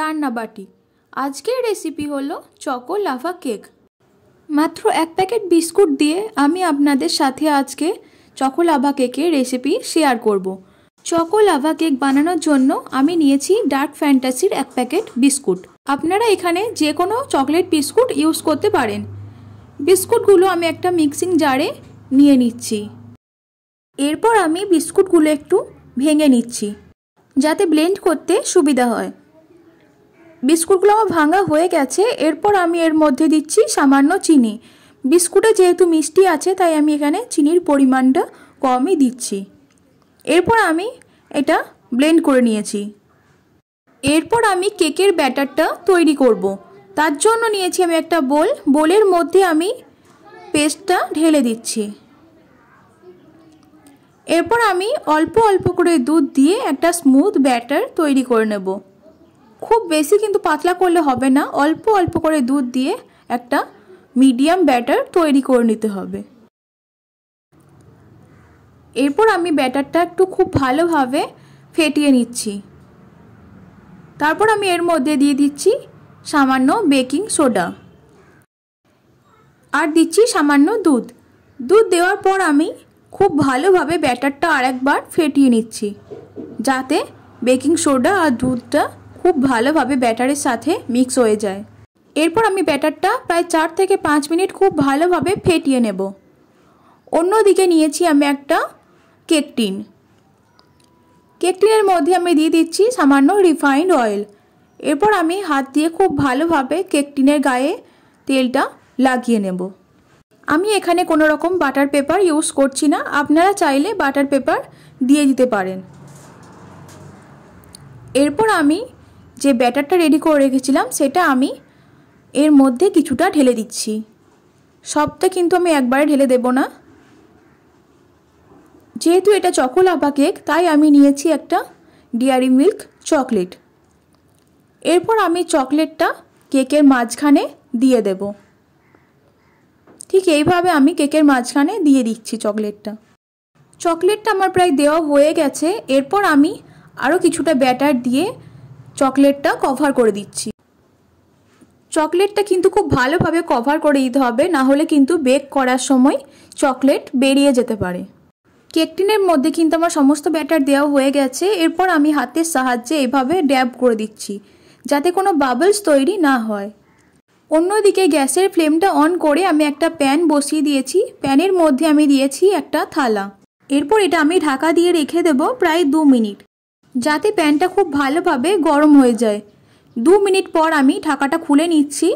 রান্নাবাটি আজকের রেসিপি হলো choco lava cake মাত্র এক প্যাকেট বিস্কুট দিয়ে আমি আপনাদের সাথে আজকে চকো লাভা কেকের রেসিপি শেয়ার করব। চকো লাভা কেক বানানোর জন্য আমি নিয়েছি ডার্ক ফ্যান্টাসির এক প্যাকেট বিস্কুট আপনারা এখানে যে কোনো চকলেট বিস্কুট ইউজ করতে পারেন বিস্কুটগুলো আমি একটা মিক্সিং জারে নিয়ে নিচ্ছি এরপর আমি বিস্কুটগুলো একটু ভেঙে নিচ্ছি যাতে ব্লেন্ড করতে সুবিধা হয় বিস্কুটগুলো আমার ভাঙা হয়ে গেছে এরপর আমি এর মধ্যে দিচ্ছি সামান্য চিনি বিস্কুটে যেহেতু মিষ্টি আছে তাই আমি এখানে চিনির পরিমাণটা কমই দিচ্ছি এরপর আমি এটা ব্লেন্ড করে নিয়েছি এরপর আমি কেকের ব্যাটারটা তৈরি করব। তার জন্য নিয়েছি আমি একটা বোল বোলের মধ্যে আমি পেস্টটা ঢেলে দিচ্ছি এরপর আমি অল্প অল্প করে দুধ দিয়ে একটা স্মুথ ব্যাটার তৈরি করে নেবো খুব বেশি কিন্তু পাতলা করলে হবে না অল্প অল্প করে দুধ দিয়ে একটা মিডিয়াম ব্যাটার তৈরি করে নিতে হবে এরপর আমি ব্যাটারটা একটু খুব ভালোভাবে ফেটিয়ে নিচ্ছি তারপর আমি এর মধ্যে দিয়ে দিচ্ছি সামান্য বেকিং সোডা আর দিচ্ছি সামান্য দুধ দুধ দেওয়ার পর আমি খুব ভালোভাবে ব্যাটারটা আরেকবার ফেটিয়ে নিচ্ছি যাতে বেকিং সোডা আর দুধটা খুব ভালোভাবে ব্যাটারের সাথে মিক্স হয়ে যায় এরপর আমি ব্যাটারটা প্রায় চার থেকে পাঁচ মিনিট খুব ভালোভাবে ফেটিয়ে নেব অন্যদিকে নিয়েছি আমি একটা কেকটিন কেকটিনের মধ্যে আমি দিয়ে দিচ্ছি সামান্য রিফাইন্ড অয়েল এরপর আমি হাত দিয়ে খুব ভালোভাবে কেকটিনের গায়ে তেলটা লাগিয়ে নেব আমি এখানে কোনো রকম বাটার পেপার ইউজ করছি না আপনারা চাইলে বাটার পেপার দিয়ে দিতে পারেন এরপর আমি যে ব্যাটারটা রেডি করে রেখেছিলাম সেটা আমি এর মধ্যে কিছুটা ঢেলে দিচ্ছি সবটা কিন্তু আমি একবারে ঢেলে দেব না যেহেতু এটা আপা কেক তাই আমি নিয়েছি একটা ডিয়ারি মিল্ক চকলেট এরপর আমি চকলেটটা কেকের মাঝখানে দিয়ে দেব ঠিক এইভাবে আমি কেকের মাঝখানে দিয়ে দিচ্ছি চকলেটটা চকলেটটা আমার প্রায় দেওয়া হয়ে গেছে এরপর আমি আরও কিছুটা ব্যাটার দিয়ে চকলেটটা কভার করে দিচ্ছি চকলেটটা কিন্তু খুব ভালোভাবে কভার করে দিতে হবে না হলে কিন্তু বেক করার সময় চকলেট বেরিয়ে যেতে পারে কেকটিনের মধ্যে কিন্তু আমার সমস্ত ব্যাটার দেওয়া হয়ে গেছে এরপর আমি হাতের সাহায্যে এভাবে ড্যাব করে দিচ্ছি যাতে কোনো বাবলস তৈরি না হয় অন্যদিকে গ্যাসের ফ্লেমটা অন করে আমি একটা প্যান বসিয়ে দিয়েছি প্যানের মধ্যে আমি দিয়েছি একটা থালা এরপর এটা আমি ঢাকা দিয়ে রেখে দেব প্রায় দু মিনিট যাতে প্যানটা খুব ভালোভাবে গরম হয়ে যায় দু মিনিট পর আমি ঢাকাটা খুলে নিচ্ছি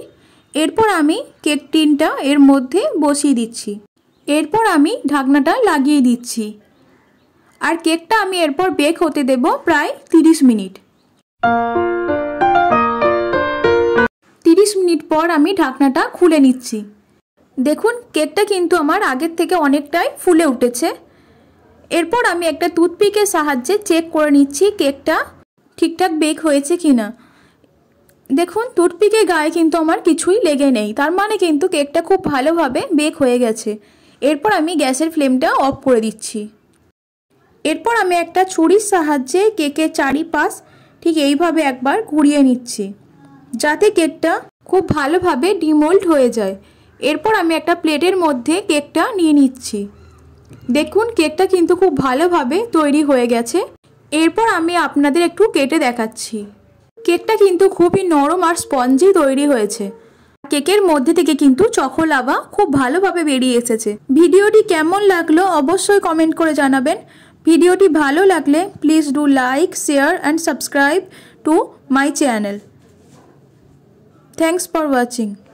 এরপর আমি কেক টিনটা এর মধ্যে বসিয়ে দিচ্ছি এরপর আমি ঢাকনাটা লাগিয়ে দিচ্ছি আর কেকটা আমি এরপর বেক হতে দেব প্রায় তিরিশ মিনিট তিরিশ মিনিট পর আমি ঢাকনাটা খুলে নিচ্ছি দেখুন কেকটা কিন্তু আমার আগের থেকে অনেকটাই ফুলে উঠেছে এরপর আমি একটা টুথপিকের সাহায্যে চেক করে নিচ্ছি কেকটা ঠিকঠাক বেক হয়েছে কি না দেখুন টুথপিকের গায়ে কিন্তু আমার কিছুই লেগে নেই তার মানে কিন্তু কেকটা খুব ভালোভাবে বেক হয়ে গেছে এরপর আমি গ্যাসের ফ্লেমটা অফ করে দিচ্ছি এরপর আমি একটা ছুরির সাহায্যে কেকের চারিপাশ ঠিক এইভাবে একবার ঘুরিয়ে নিচ্ছি যাতে কেকটা খুব ভালোভাবে ডিমোল্ড হয়ে যায় এরপর আমি একটা প্লেটের মধ্যে কেকটা নিয়ে নিচ্ছি দেখুন কেকটা কিন্তু খুব ভালোভাবে তৈরি হয়ে গেছে এরপর আমি আপনাদের একটু কেটে দেখাচ্ছি কেকটা কিন্তু খুবই নরম আর স্পঞ্জি তৈরি হয়েছে কেকের মধ্যে থেকে কিন্তু চকোলাভা খুব ভালোভাবে বেরিয়ে এসেছে ভিডিওটি কেমন লাগলো অবশ্যই কমেন্ট করে জানাবেন ভিডিওটি ভালো লাগলে please do like share and subscribe to my channel thanks for watching